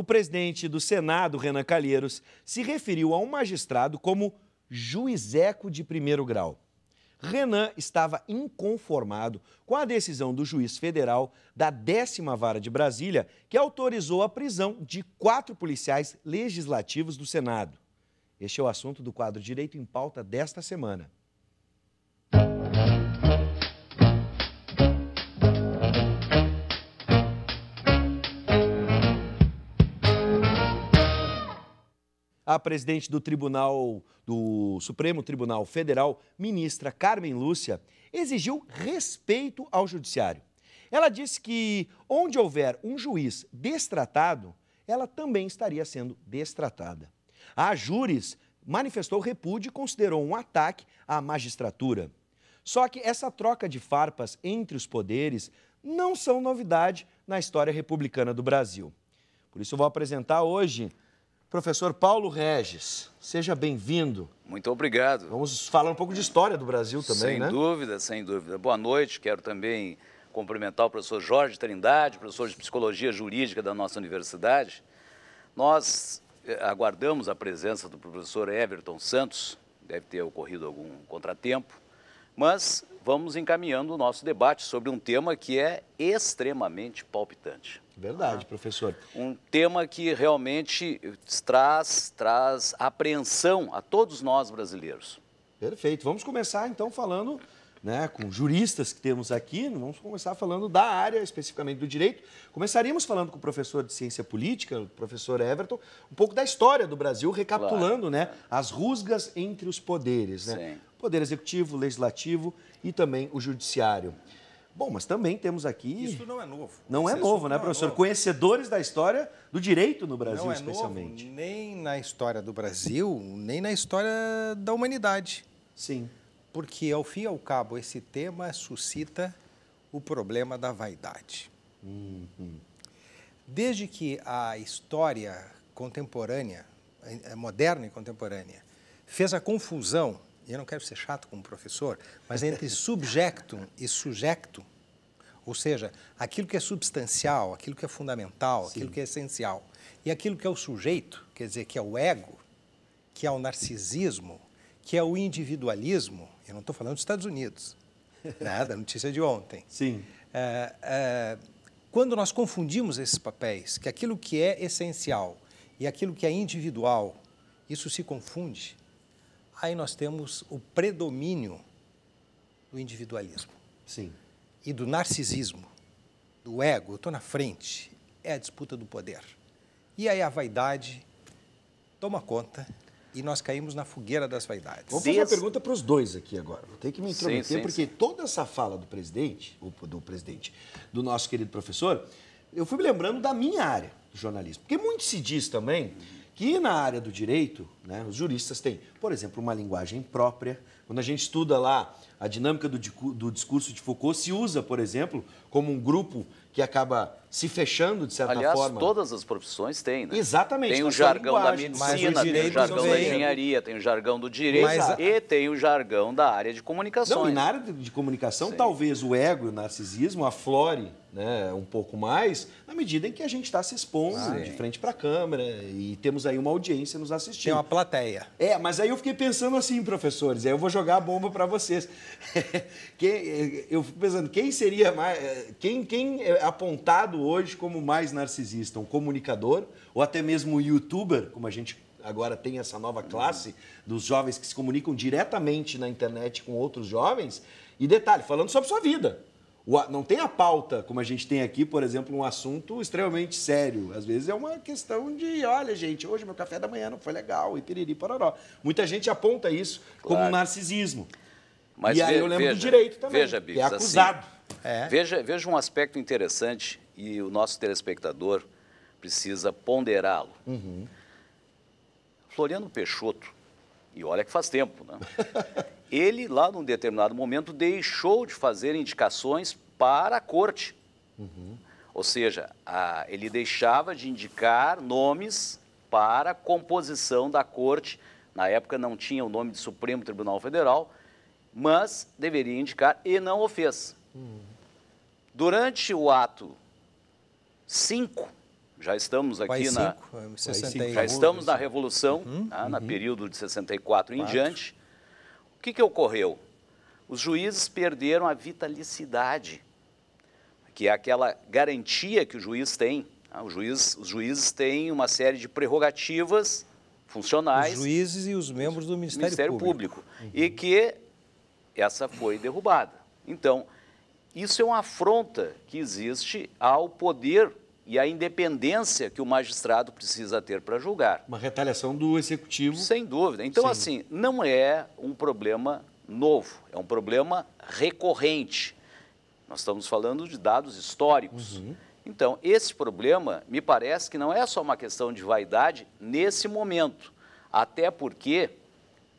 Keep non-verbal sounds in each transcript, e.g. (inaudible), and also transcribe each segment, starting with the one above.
o presidente do Senado, Renan Calheiros, se referiu a um magistrado como juizeco de primeiro grau. Renan estava inconformado com a decisão do juiz federal da décima vara de Brasília, que autorizou a prisão de quatro policiais legislativos do Senado. Este é o assunto do quadro Direito em Pauta desta semana. a presidente do Tribunal do Supremo Tribunal Federal, ministra Carmen Lúcia, exigiu respeito ao judiciário. Ela disse que onde houver um juiz destratado, ela também estaria sendo destratada. A Júris manifestou repúdio e considerou um ataque à magistratura. Só que essa troca de farpas entre os poderes não são novidade na história republicana do Brasil. Por isso eu vou apresentar hoje Professor Paulo Regis, seja bem-vindo. Muito obrigado. Vamos falar um pouco de história do Brasil também, sem né? Sem dúvida, sem dúvida. Boa noite, quero também cumprimentar o professor Jorge Trindade, professor de Psicologia Jurídica da nossa universidade. Nós eh, aguardamos a presença do professor Everton Santos, deve ter ocorrido algum contratempo, mas vamos encaminhando o nosso debate sobre um tema que é extremamente palpitante. Verdade, professor. Um tema que realmente traz, traz apreensão a todos nós brasileiros. Perfeito. Vamos começar então falando né, com juristas que temos aqui, vamos começar falando da área especificamente do direito. Começaríamos falando com o professor de ciência política, o professor Everton, um pouco da história do Brasil, recapitulando claro. né, as rusgas entre os poderes, né? poder executivo, legislativo e também o judiciário. Bom, mas também temos aqui. Isso não é novo. Não Esse é, é novo, né, professor? É novo. Conhecedores da história do direito no Brasil, não é especialmente. É novo, nem na história do Brasil, nem na história da humanidade. Sim porque, ao fim e ao cabo, esse tema suscita o problema da vaidade. Uhum. Desde que a história contemporânea, moderna e contemporânea, fez a confusão, e eu não quero ser chato como professor, mas entre (laughs) subjectum e sujecto, ou seja, aquilo que é substancial, aquilo que é fundamental, Sim. aquilo que é essencial, e aquilo que é o sujeito, quer dizer, que é o ego, que é o narcisismo, que é o individualismo, eu não estou falando dos Estados Unidos, (laughs) nada, notícia de ontem. Sim. É, é, quando nós confundimos esses papéis, que aquilo que é essencial e aquilo que é individual, isso se confunde, aí nós temos o predomínio do individualismo. Sim. E do narcisismo, do ego, eu estou na frente, é a disputa do poder. E aí a vaidade toma conta e nós caímos na fogueira das vaidades. Vou fazer uma pergunta para os dois aqui agora. Vou ter que me intrometer, sim, sim, porque sim. toda essa fala do presidente, do presidente, do nosso querido professor, eu fui me lembrando da minha área do jornalismo. Porque muito se diz também que na área do direito, né, os juristas têm, por exemplo, uma linguagem própria. Quando a gente estuda lá a dinâmica do, do discurso de Foucault, se usa, por exemplo, como um grupo que acaba se fechando de certa Aliás, forma. Aliás, todas as profissões têm, né? Exatamente. Tem o jargão da medicina, tem o jargão da engenharia, tem o jargão do direito Mas, e tem o jargão da área de comunicação. Não, e na área de comunicação, Sim. talvez o ego e o narcisismo aflore né, um pouco mais na medida em que a gente está se expondo Sim. Ah, é. de frente para a câmera e temos aí uma audiência nos assistindo. Tem uma plateia. É, mas aí eu fiquei pensando assim, professores, aí eu vou jogar a bomba para vocês. (laughs) quem, eh, eu fico pensando, quem seria mais... Eh, quem, quem é apontado hoje como mais narcisista, um comunicador ou até mesmo um youtuber, como a gente agora tem essa nova classe dos jovens que se comunicam diretamente na internet com outros jovens. E detalhe, falando sobre sua vida. Não tem a pauta, como a gente tem aqui, por exemplo, um assunto extremamente sério. Às vezes é uma questão de, olha, gente, hoje meu café da manhã não foi legal, e piriri, pororó. Muita gente aponta isso como um narcisismo. Mas e aí veja, eu lembro veja, do direito também, veja, é assim, acusado. Assim, é. Veja, veja um aspecto interessante e o nosso telespectador precisa ponderá-lo. Uhum. Floriano Peixoto, e olha que faz tempo, né? (laughs) ele, lá num determinado momento, deixou de fazer indicações para a corte. Uhum. Ou seja, a, ele deixava de indicar nomes para a composição da corte. Na época não tinha o nome de Supremo Tribunal Federal, mas deveria indicar e não o fez. Uhum. Durante o ato cinco Já estamos aqui na. Cinco, é, já estamos na assim. Revolução, uhum, né, uhum. na período de 64 Quatro. em diante. O que, que ocorreu? Os juízes perderam a vitalicidade, que é aquela garantia que o juiz tem. Né. O juiz, os juízes têm uma série de prerrogativas funcionais. Os juízes e os membros do Ministério, Ministério Público. Público. Uhum. E que essa foi derrubada. Então, isso é uma afronta que existe ao poder e à independência que o magistrado precisa ter para julgar. Uma retaliação do executivo. Sem dúvida. Então, Sim. assim, não é um problema novo, é um problema recorrente. Nós estamos falando de dados históricos. Uhum. Então, esse problema, me parece que não é só uma questão de vaidade nesse momento. Até porque,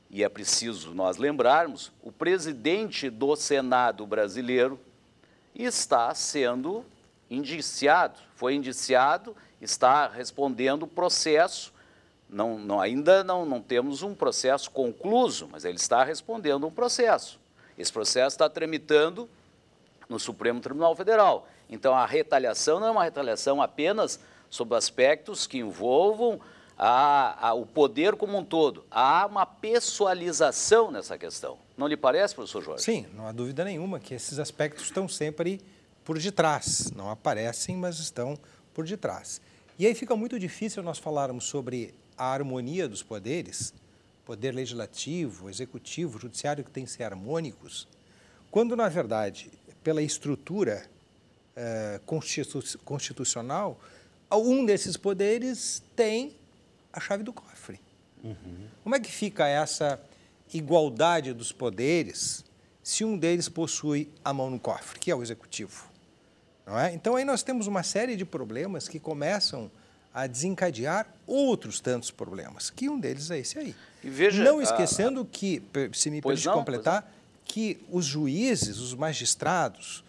e é preciso nós lembrarmos, o presidente do Senado brasileiro, está sendo indiciado, foi indiciado, está respondendo o processo. Não, não, ainda não, não temos um processo concluído, mas ele está respondendo um processo. Esse processo está tramitando no Supremo Tribunal Federal. Então, a retaliação não é uma retaliação apenas sobre aspectos que envolvam há, há o poder como um todo, há uma pessoalização nessa questão. Não lhe parece, professor Jorge? Sim, não há dúvida nenhuma que esses aspectos estão sempre por detrás. Não aparecem, mas estão por detrás. E aí fica muito difícil nós falarmos sobre a harmonia dos poderes, poder legislativo, executivo, judiciário, que tem que ser harmônicos, quando, na verdade, pela estrutura eh, constitu constitucional, um desses poderes tem a chave do cofre. Uhum. Como é que fica essa igualdade dos poderes se um deles possui a mão no cofre, que é o executivo? Não é? Então, aí nós temos uma série de problemas que começam a desencadear outros tantos problemas, que um deles é esse aí. Veja, não ah, esquecendo a... que, se me permite completar, que os juízes, os magistrados,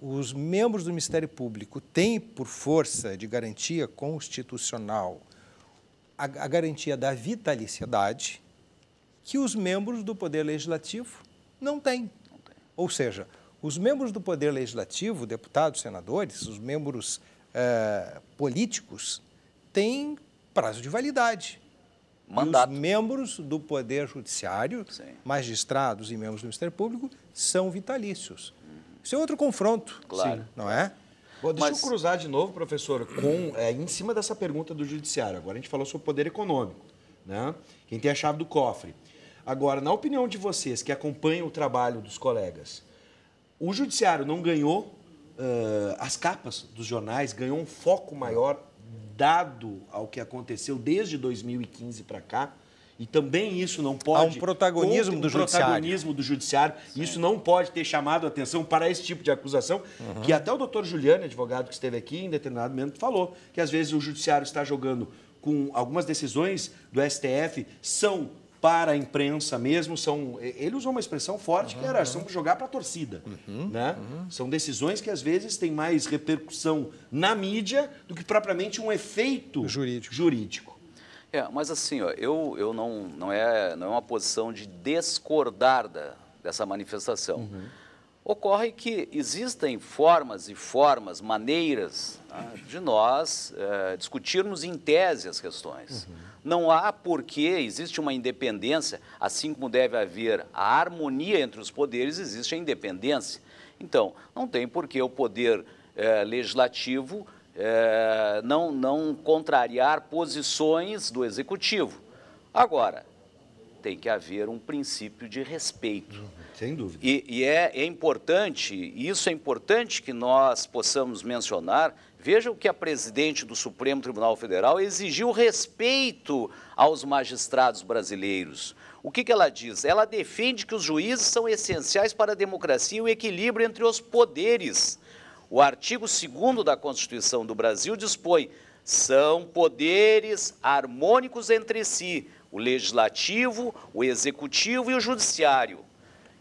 os membros do Ministério Público têm, por força de garantia constitucional, a, a garantia da vitaliciedade que os membros do Poder Legislativo não têm. não Ou seja, os membros do Poder Legislativo, deputados, senadores, os membros eh, políticos, têm prazo de validade. Mandato. os membros do Poder Judiciário, Sim. magistrados e membros do Ministério Público, são vitalícios. Isso é outro confronto, claro. Sim, não é? Bom, deixa Mas... eu cruzar de novo, professor, com, é, em cima dessa pergunta do judiciário. Agora a gente falou sobre o poder econômico, né? quem tem a chave do cofre. Agora, na opinião de vocês que acompanham o trabalho dos colegas, o judiciário não ganhou uh, as capas dos jornais, ganhou um foco maior dado ao que aconteceu desde 2015 para cá? E também isso não pode. Há um protagonismo um do judiciário. protagonismo do judiciário. Sim. Isso não pode ter chamado a atenção para esse tipo de acusação, uhum. que até o doutor Juliano, advogado que esteve aqui, em determinado momento falou que às vezes o judiciário está jogando com algumas decisões do STF são para a imprensa mesmo, são ele usou uma expressão forte uhum. que era uhum. são jogar para a torcida, uhum. né? Uhum. São decisões que às vezes têm mais repercussão na mídia do que propriamente um efeito jurídico. jurídico. É, mas assim, ó, eu, eu não, não, é, não é uma posição de discordar da, dessa manifestação. Uhum. Ocorre que existem formas e formas, maneiras né, de nós é, discutirmos em tese as questões. Uhum. Não há porquê, existe uma independência, assim como deve haver a harmonia entre os poderes, existe a independência. Então, não tem porquê o poder é, legislativo é, não, não contrariar posições do executivo. Agora, tem que haver um princípio de respeito. Hum, sem dúvida. E, e é, é importante, isso é importante que nós possamos mencionar. Veja o que a presidente do Supremo Tribunal Federal exigiu respeito aos magistrados brasileiros. O que, que ela diz? Ela defende que os juízes são essenciais para a democracia e o equilíbrio entre os poderes. O artigo 2 da Constituição do Brasil dispõe: são poderes harmônicos entre si, o legislativo, o executivo e o judiciário.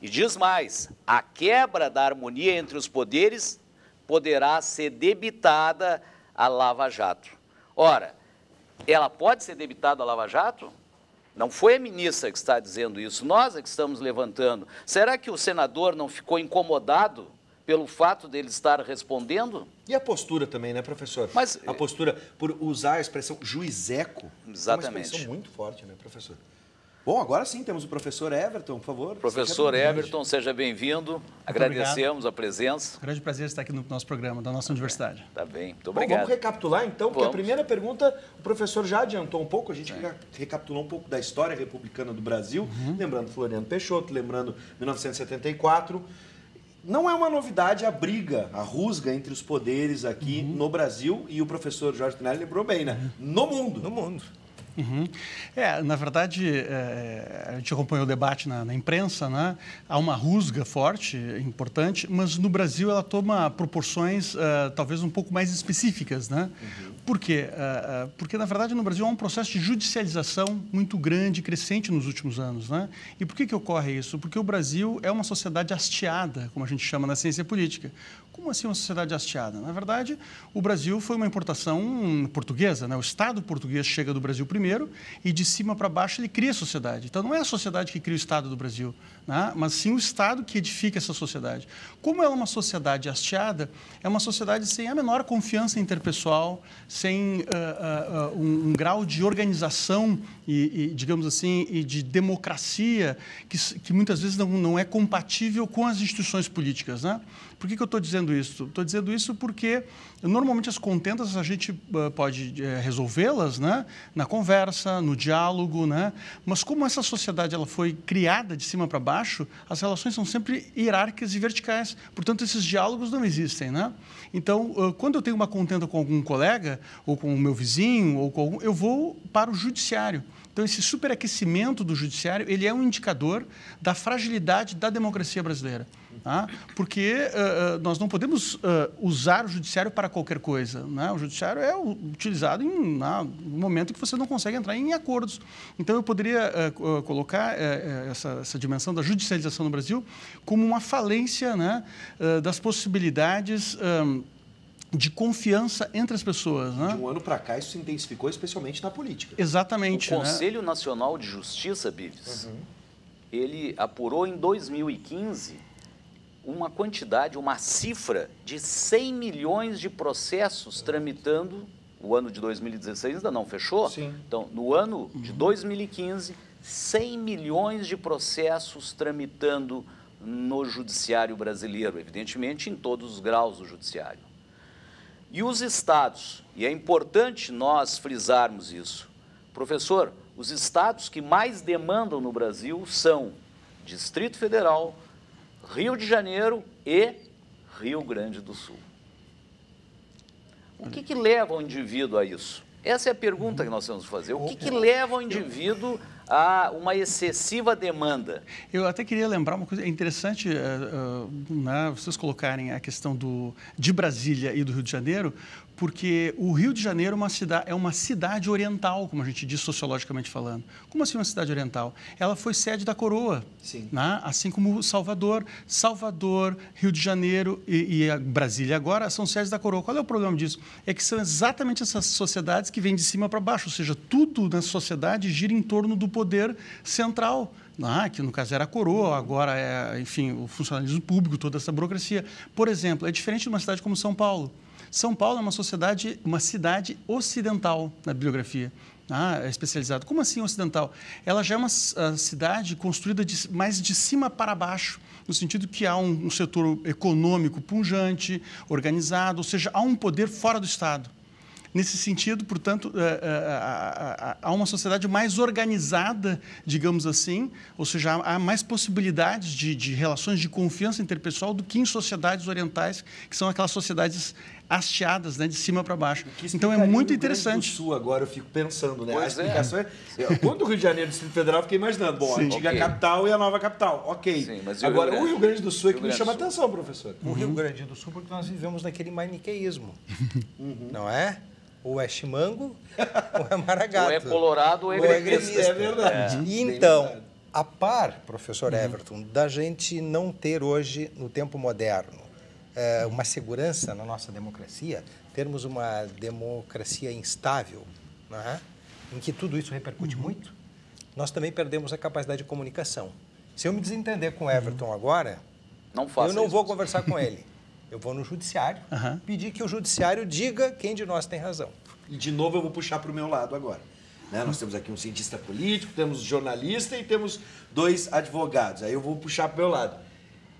E diz mais: a quebra da harmonia entre os poderes poderá ser debitada à Lava Jato. Ora, ela pode ser debitada à Lava Jato? Não foi a ministra que está dizendo isso, nós é que estamos levantando. Será que o senador não ficou incomodado pelo fato dele estar respondendo. E a postura também, né, professor? Mas, a postura, por usar a expressão juizeco, exatamente. é uma expressão muito forte, né, professor? Bom, agora sim temos o professor Everton, por favor. Professor Everton, seja bem-vindo. Agradecemos obrigado. a presença. grande prazer estar aqui no nosso programa, da nossa universidade. Tá bem, muito obrigado. Bom, vamos recapitular então, porque vamos. a primeira pergunta o professor já adiantou um pouco, a gente é. recapitulou um pouco da história republicana do Brasil, uhum. lembrando Floriano Peixoto, lembrando 1974 não é uma novidade a briga, a rusga entre os poderes aqui uhum. no Brasil e o professor Jorge Pinelli lembrou bem, né? Uhum. No mundo. No mundo. Uhum. É, na verdade, é, a gente acompanhou o debate na, na, imprensa, né? há uma rusga forte, importante, mas no Brasil ela toma proporções uh, talvez um pouco mais específicas. Né? Uhum. Por quê? Ah, ah, porque, na verdade, no Brasil há um processo de judicialização muito grande, crescente nos últimos anos. Né? E por que, que ocorre isso? Porque o Brasil é uma sociedade hasteada, como a gente chama na ciência política. Como assim uma sociedade hasteada? Na verdade, o Brasil foi uma importação portuguesa. Né? O Estado português chega do Brasil primeiro e, de cima para baixo, ele cria a sociedade. Então, não é a sociedade que cria o Estado do Brasil, né? mas sim o Estado que edifica essa sociedade. Como ela é uma sociedade hasteada, é uma sociedade sem a menor confiança interpessoal, sem uh, uh, um, um, grau de organização e, e, digamos assim, e de democracia que, que muitas vezes não, não é compatível com as instituições políticas. Né? Por que, que eu estou dizendo isso? Estou dizendo isso porque normalmente as contentas a gente eh, pode eh, resolvê-las né? na conversa, no diálogo, né? mas como essa sociedade ela foi criada de cima para baixo, as relações são sempre hierárquicas e verticais. Portanto, esses diálogos não existem. Né? Então, eh, quando eu tenho uma contenta com algum colega, ou com o meu vizinho, ou com algum, eu vou para o judiciário. Então, esse superaquecimento do judiciário ele é um indicador da fragilidade da democracia brasileira. Tá? Porque uh, nós não podemos uh, usar o judiciário para qualquer coisa. Né? O judiciário é utilizado em na, no momento que você não consegue entrar em acordos. Então, eu poderia uh, colocar essa, essa, dimensão da judicialização no Brasil como uma falência né, das possibilidades. Um, de confiança entre as pessoas. Né? De um ano para cá, isso se intensificou, especialmente na política. Exatamente. O né? Conselho né? Nacional de Justiça, Bives, uhum. ele apurou em 2015 uma quantidade, uma cifra de 100 milhões de processos tramitando. O ano de 2016 ainda não fechou? Sim. Então, no ano de 2015, uhum. 100 milhões de processos tramitando no judiciário brasileiro, evidentemente em todos os graus do judiciário. E os estados, e é importante nós frisarmos isso, professor, os estados que mais demandam no Brasil são Distrito Federal, Rio de Janeiro e Rio Grande do Sul. O que, que leva o indivíduo a isso? Essa é a pergunta que nós temos que fazer. O que, que leva o indivíduo a uma excessiva demanda. Eu até queria lembrar uma coisa é interessante, uh, uh, né, vocês colocarem a questão do, de Brasília e do Rio de Janeiro, porque o Rio de Janeiro é uma, cidade, é uma cidade oriental, como a gente diz sociologicamente falando. Como assim uma cidade oriental? Ela foi sede da coroa, né? assim como Salvador. Salvador, Rio de Janeiro e, e Brasília agora são sedes da coroa. Qual é o problema disso? É que são exatamente essas sociedades que vêm de cima para baixo, ou seja, tudo na sociedade gira em torno do poder central. Ah, que no caso era a coroa, agora é, enfim, o funcionalismo público, toda essa burocracia. Por exemplo, é diferente de uma cidade como São Paulo. São Paulo é uma sociedade, uma cidade ocidental na bibliografia. Ah, é especializado. Como assim ocidental? Ela já é uma cidade construída de, mais de cima para baixo, no sentido que há um, um setor econômico pungente, organizado, ou seja, há um poder fora do Estado. Nesse sentido, portanto, é, é, é, há uma sociedade mais organizada, digamos assim, ou seja, há mais possibilidades de, de, relações de confiança interpessoal do que em sociedades orientais, que são aquelas sociedades hasteadas, né, de cima para baixo. Então é muito interessante. Do Sul agora eu fico pensando, né? Pois a é. explicação é. é. Quando o Rio de Janeiro Distrito Federal, eu fiquei imaginando, bom, Sim. a antiga okay. capital e a nova capital. OK. Sim, mas agora Rio o Rio Grande do Sul é que me chama a atenção, professor. O Rio uhum. Grande do Sul porque nós vivemos naquele maniqueísmo. (laughs) Uhum. Não é? Ou é chimango, (laughs) ou é maragato. Ou é colorado, ou é, ou é gremista. É verdade. É. então, a par, professor uhum. Everton, da gente não ter hoje, no tempo moderno, eh, uma segurança na nossa democracia termos uma democracia instável, né, em que tudo isso repercute uhum. muito, nós também perdemos a capacidade de comunicação. Se eu me desentender com o uhum. Everton uhum. agora, não eu não isso. vou conversar com (laughs) ele. Eu vou no judiciário uhum. pedir que o judiciário diga quem de nós tem razão. E de novo eu vou puxar para o meu lado agora. Né? Nós temos aqui um cientista político, temos jornalista e temos dois advogados. Aí eu vou puxar para o meu lado.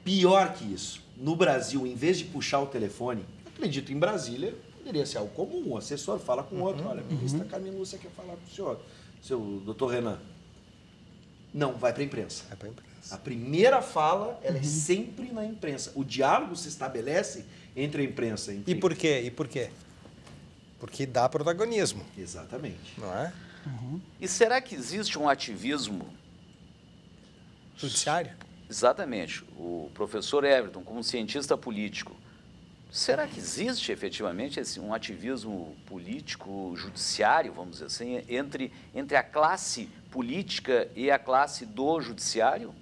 Pior que isso, no Brasil, em vez de puxar o telefone, acredito em Brasília, poderia ser algo comum. Um assessor fala com o outro: uhum, olha, a ministra uhum. Carmen Lúcia quer falar com o senhor, seu doutor Renan. Não, vai para a imprensa. Vai para a imprensa. A primeira fala, ela é uhum. é sempre na imprensa. O diálogo se estabelece entre a imprensa e a imprensa. E por quê? E por quê? Porque dá protagonismo. Exatamente. Não é? Uhum. E será que existe um ativismo judiciário? Exatamente. O professor Everton, como cientista político, será que existe efetivamente esse, um ativismo político, judiciário, vamos dizer assim, entre, entre a classe política e a classe do judiciário?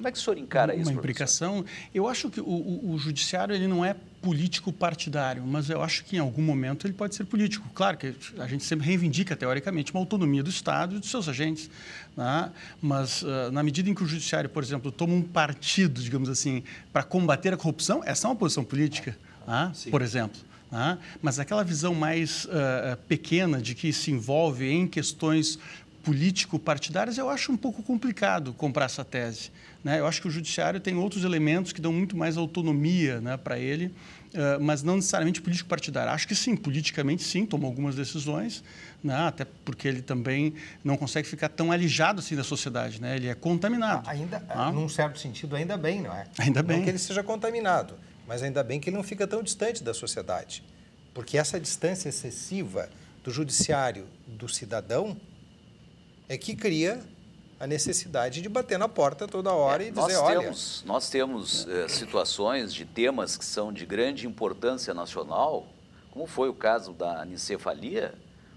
Como é que o senhor encara isso? Uma implicação. Eu acho que o, o, o, judiciário ele não é político partidário, mas eu acho que em algum momento ele pode ser político. Claro que a gente sempre reivindica teoricamente uma autonomia do Estado e dos seus agentes, né? mas uh, na medida em que o judiciário, por exemplo, toma um partido, digamos assim, para combater a corrupção, essa é uma posição política, né? por exemplo. Né? mas aquela visão mais uh, pequena de que se envolve em questões político-partidárias, eu acho um pouco complicado comprar essa tese. Né? Eu acho que o judiciário tem outros elementos que dão muito mais autonomia né, para ele, uh, mas não necessariamente político-partidário. Acho que sim, politicamente sim, toma algumas decisões, né? até porque ele também não consegue ficar tão alijado assim da sociedade, né? ele é contaminado. Ah, ainda, ah? Num certo sentido, ainda bem, não é? Ainda bem. Não que ele seja contaminado, mas ainda bem que ele não fica tão distante da sociedade, porque essa distância excessiva do judiciário do cidadão é que cria a necessidade de bater na porta toda hora é, e dizer, nós temos, Nós temos é, situações de temas que são de grande importância nacional, como foi o caso da anencefalia,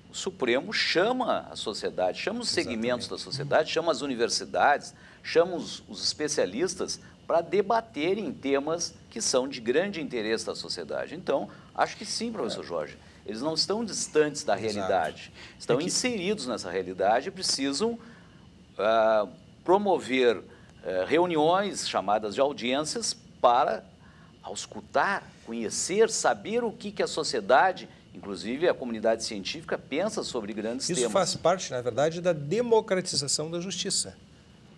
o Supremo chama a sociedade, chama os Exatamente. segmentos da sociedade, chama as universidades, chama os, os especialistas para debaterem temas que são de grande interesse da sociedade. Então, acho que sim, professor é. Jorge. Eles não estão distantes da realidade, Exato. estão é que... inseridos nessa realidade e precisam uh, promover uh, reuniões chamadas de audiências para auscultar, conhecer, saber o que, que a sociedade inclusive a comunidade científica pensa sobre grandes Isso temas. Isso faz parte, na verdade, da democratização da justiça.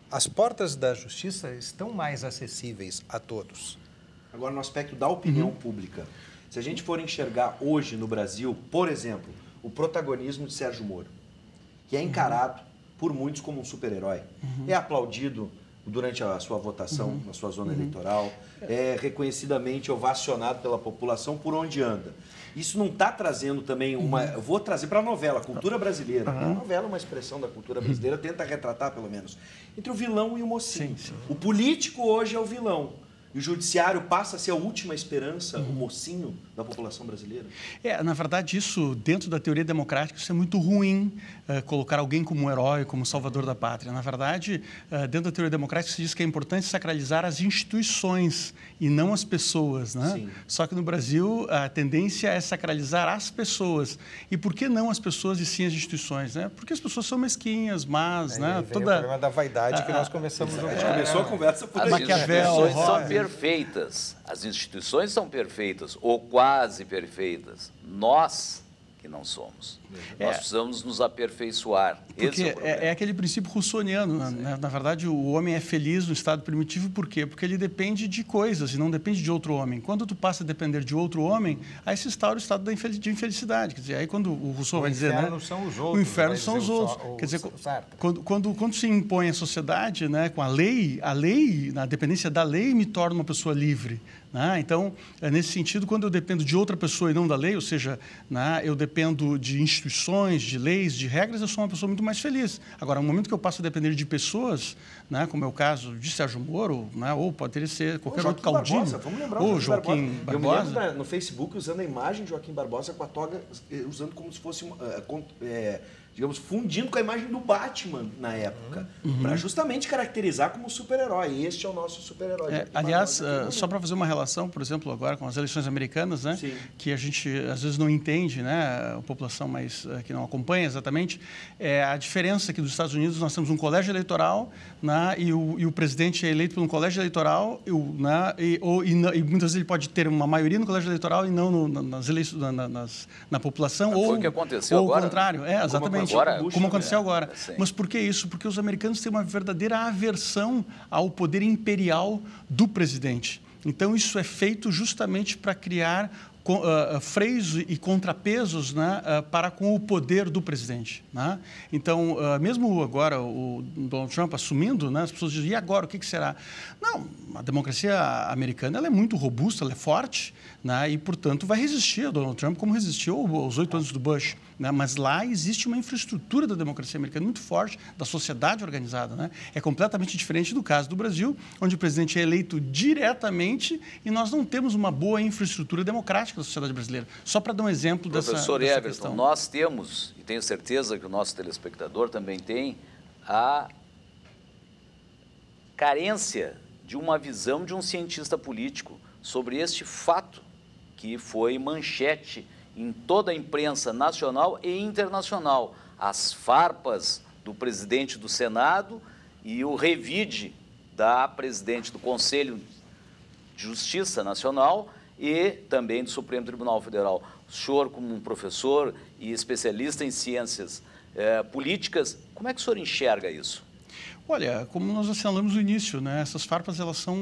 As portas da justiça estão mais acessíveis a todos. Agora, no aspecto da opinião uhum. pública, se a gente for enxergar hoje no Brasil, por exemplo, o protagonismo de Sérgio Moro, que é encarado por muitos como um super-herói, uhum. é aplaudido durante a sua votação uhum. na sua zona uhum. eleitoral, é reconhecidamente ovacionado pela população por onde anda. Isso não está trazendo também uhum. uma. Uhum. Vou trazer para a novela, cultura brasileira. Uhum. A novela é uma expressão da cultura brasileira, tenta retratar pelo menos. Entre o vilão e o mocinho. Sim, sim. O político hoje é o vilão. E o judiciário passa a ser a última esperança, o mocinho da população brasileira? É, na verdade, isso, dentro da teoria democrática, isso é muito ruim, eh, colocar alguém como um herói, como salvador da pátria. Na verdade, eh, dentro da teoria democrática, se diz que é importante sacralizar as instituições e não as pessoas. Né? Sim. Só que no Brasil, a tendência é sacralizar as pessoas. E por que não as pessoas e sim as instituições? Né? Porque as pessoas são mesquinhas, más. né? Toda... O problema da vaidade que nós começamos a, a, gente começou a é. conversa por aí. Né? Maquiavel, perfeitas. As instituições são perfeitas, ou quase perfeitas. Nós que não somos. É. Nós precisamos nos aperfeiçoar. É Porque é, é, aquele princípio russoniano. Né? Na, verdade, o homem é feliz no estado primitivo, por quê? Porque ele depende de coisas e não depende de outro homem. Quando tu passa a depender de outro homem, aí se instaura o estado da de infelicidade. Quer dizer, aí quando o Rousseau o vai dizer... O inferno né? são os outros. O inferno são os outros. O, Quer dizer, quando, quando, quando se impõe a sociedade né, com a lei, a lei, na dependência da lei, me torna uma pessoa livre. Né? Então, é nesse sentido, quando eu dependo de outra pessoa e não da lei, ou seja, né, eu dependo dependo de instituições, de leis, de regras, eu sou uma pessoa muito mais feliz. Agora, no momento que eu passo a depender de pessoas, né, como é o caso de Sérgio Moro, né, ou ter ser qualquer outro caudilho, Barbosa, vamos lembrar o Joaquim Barbosa. Barbosa. Eu me lembro da, no Facebook usando a imagem de Joaquim Barbosa com a toga, eh, usando como se fosse... Uh, digamos, fundindo com a imagem do Batman na época, uhum. para justamente caracterizar como super-herói. Este é o nosso super-herói. É, aliás, uh, só para fazer uma relação, por exemplo, agora com as eleições americanas, né, que a gente às vezes não entende, né, a população mais uh, que não acompanha exatamente, é a diferença que dos Estados Unidos nós temos um colégio eleitoral né, e, o, e o presidente é eleito por um colégio eleitoral e, né, e, ou, e, e muitas vezes ele pode ter uma maioria no colégio eleitoral e não no, nas eleições, na, nas, na população. Foi ou, o que aconteceu ou agora? o né? contrário, é, exatamente. Exatamente, agora, como aconteceu agora. Assim. Mas por que isso? Porque os americanos têm uma verdadeira aversão ao poder imperial do presidente. Então, isso é feito justamente para criar uh, freios e contrapesos né, uh, para com o poder do presidente. Né? Então, uh, mesmo agora o Donald Trump assumindo, né, as pessoas dizem, e agora, o que, que será? Não, a democracia americana é muito robusta, é forte né, e, portanto, vai resistir a Donald Trump como resistiu aos oito anos do Bush. Né? Mas lá existe uma infraestrutura da democracia americana muito forte, da sociedade organizada. Né? É completamente diferente do caso do Brasil, onde o presidente é eleito diretamente e nós não temos uma boa infraestrutura democrática da sociedade brasileira. Só para dar um exemplo Professor dessa Professor Everton, questão. nós temos, e tenho certeza que o nosso telespectador também tem, a carência de uma visão de um cientista político sobre este fato que foi manchete em toda a imprensa nacional e internacional as farpas do presidente do Senado e o revide da presidente do Conselho de Justiça Nacional e também do Supremo Tribunal Federal. O senhor, como um professor e especialista em ciências eh, políticas, como é que o senhor enxerga isso? Olha, como nós assinalamos no início, né, essas farpas elas são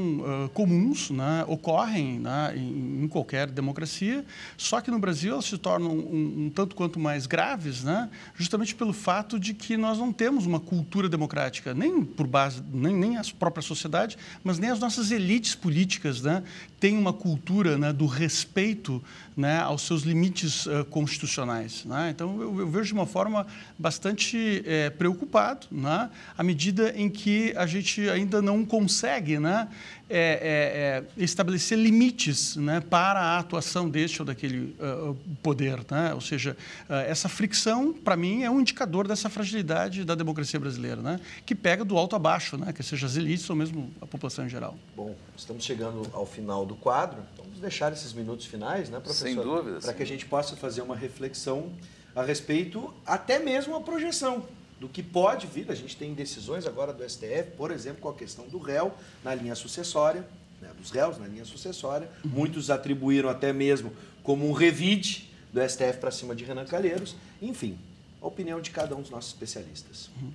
uh, comuns, né, ocorrem né, em, em, qualquer democracia, só que no Brasil elas se tornam um, um, tanto quanto mais graves, né, justamente pelo fato de que nós não temos uma cultura democrática, nem por base, nem, nem a própria sociedade, mas nem as nossas elites políticas né, têm uma cultura né, do respeito né, aos seus limites uh, constitucionais. Né? Então, eu, eu, vejo de uma forma bastante é, preocupado né, à medida em que a gente ainda não consegue né, é, é, é, estabelecer limites né, para a atuação deste ou daquele uh, poder. Né? Ou seja, uh, essa fricção, para mim, é um indicador dessa fragilidade da democracia brasileira, né? que pega do alto a baixo, né? que seja as elites ou mesmo a população em geral. Bom, estamos chegando ao final do quadro. Então, vamos deixar esses minutos finais, né, professor? Sem dúvida. Para que a gente possa fazer uma reflexão a respeito, até mesmo a projeção do que pode vir. A gente tem decisões agora do STF, por exemplo, com a questão do réu na linha sucessória, né, dos réus na linha sucessória. Muitos atribuíram até mesmo como um revide do STF para cima de Renan Calheiros. Enfim, a opinião de cada um dos nossos especialistas. Uhum.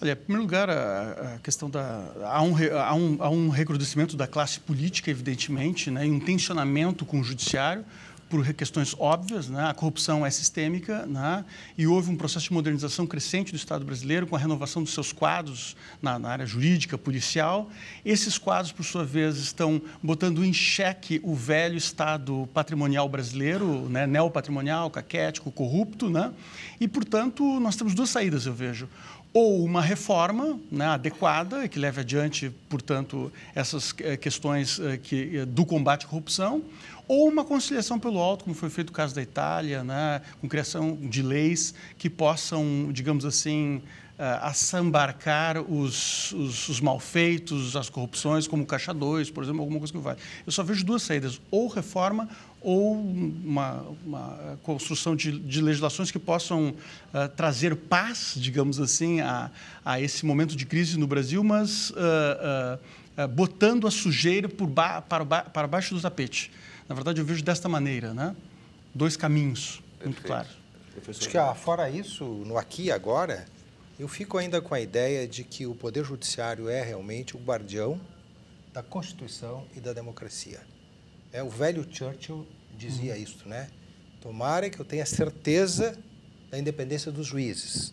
Olha, em primeiro lugar, a, a questão da. Há um, há, um, há um recrudescimento da classe política, evidentemente, né, e um tensionamento com o judiciário por questões óbvias, né? a corrupção é sistêmica né? e houve um processo de modernização crescente do Estado brasileiro com a renovação dos seus quadros na, na área jurídica, policial. Esses quadros, por sua vez, estão botando em xeque o velho Estado patrimonial brasileiro, né? neopatrimonial, caquético, corrupto. Né? E, portanto, nós temos duas saídas, eu vejo ou uma reforma né, adequada que leve adiante, portanto, essas eh, questões eh, que, eh, do combate à corrupção, ou uma conciliação pelo alto, como foi feito o caso da Itália, né, com criação de leis que possam, digamos assim, uh, assambarcar os, os, os, malfeitos, as corrupções, como o Caixa 2, por exemplo, alguma coisa que vai. Eu só vejo duas saídas, ou reforma ou uma, uma construção de, de, legislações que possam uh, trazer paz, digamos assim, a, a, esse momento de crise no Brasil, mas uh, botando a sujeira por ba para, ba para baixo do tapete. Na verdade, eu vejo desta maneira, né? Dois caminhos, Perfeito. muito claro. Professor... Acho que, fora isso, no aqui e agora, eu fico ainda com a ideia de que o Poder Judiciário é realmente o guardião da Constituição e da democracia. É, o velho Churchill dizia uhum. isso, né? Tomara que eu tenha certeza da independência dos juízes.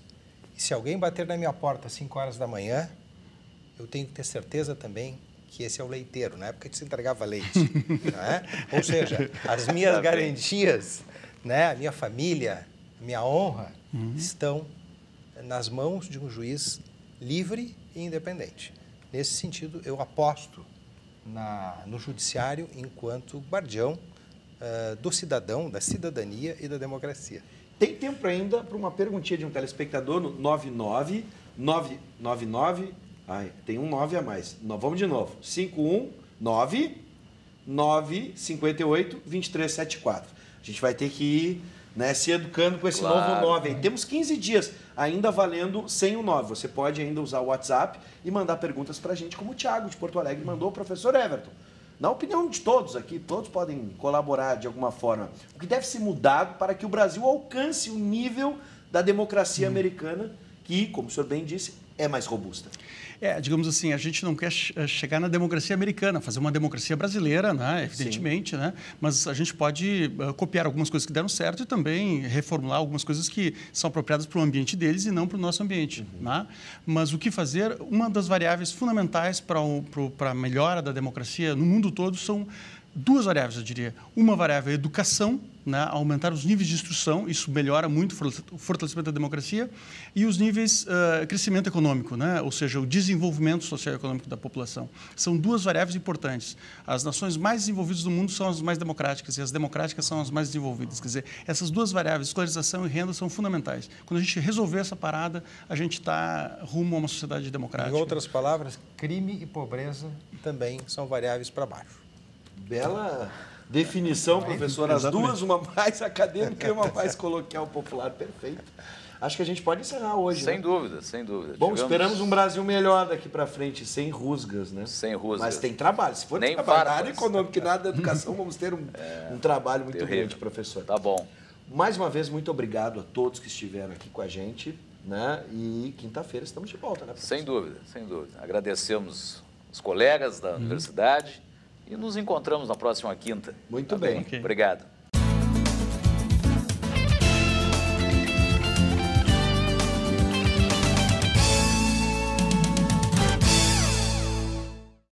E se alguém bater na minha porta às 5 horas da manhã, eu tenho que ter certeza também que esse é o leiteiro. Na época, a gente se entregava leite. (laughs) É? Ou seja, as minhas tá garantias, né? a minha família, a minha honra, uhum. estão nas mãos de um juiz livre e independente. Nesse sentido, eu aposto na, no judiciário enquanto guardião uh, do cidadão, da cidadania e da democracia. Tem tempo ainda para uma perguntinha de um telespectador no 99 999 Ai, tem um 9 a mais. No, vamos de novo. 519 958 2374. A gente vai ter que ir né, se educando com esse claro. novo 9. Temos 15 dias ainda valendo sem o 9. Você pode ainda usar o WhatsApp e mandar perguntas para a gente, como o Thiago de Porto Alegre mandou, o professor Everton. Na opinião de todos aqui, todos podem colaborar de alguma forma. O que deve ser mudado para que o Brasil alcance o nível da democracia hum. americana, que, como o senhor bem disse, é mais robusta? É, digamos assim, a gente não quer eh, chegar na democracia americana, fazer uma democracia brasileira, né? evidentemente, né? mas a gente pode eh, copiar algumas coisas que deram certo e também reformular algumas coisas que são apropriadas para o ambiente deles e não para o nosso ambiente. Uhum. Né? Mas o que fazer? Uma das variáveis fundamentais para, o, para a melhora da democracia no mundo todo são duas variáveis, eu diria. Uma variável é educação, né, aumentar os níveis de instrução, isso melhora muito o fortalecimento da democracia, e os níveis uh, crescimento econômico, né, ou seja, o desenvolvimento socioeconômico da população. São duas variáveis importantes. As nações mais desenvolvidas do mundo são as mais democráticas, e as democráticas são as mais desenvolvidas. Quer dizer, essas duas variáveis, escolarização e renda, são fundamentais. Quando a gente resolver essa parada, a gente está rumo a uma sociedade democrática. Em outras palavras, crime e pobreza também são variáveis para baixo. Bela Definição, é, professor, as duas, uma mais (laughs) acadêmica e uma (laughs) mais coloquial popular. Perfeito. Acho que a gente pode encerrar hoje. Sem né? dúvida, sem dúvida. Bom, esperamos um Brasil melhor daqui para frente, sem rusgas, né? Sem rusgas. Mas tem trabalho. Se for Nem trabalho, nada econômico e (laughs) nada da educação, vamos ter um, é... um trabalho muito Terrível. grande, professor. Tá bom. Mais uma vez, muito obrigado a todos que estiveram aqui com a gente. Né? E quinta-feira estamos de volta, né, professor? Sem dúvida, sem dúvida. Agradecemos os colegas da hum. universidade e nos encontramos na próxima quinta. Muito tá bem. bem? Okay. Obrigado.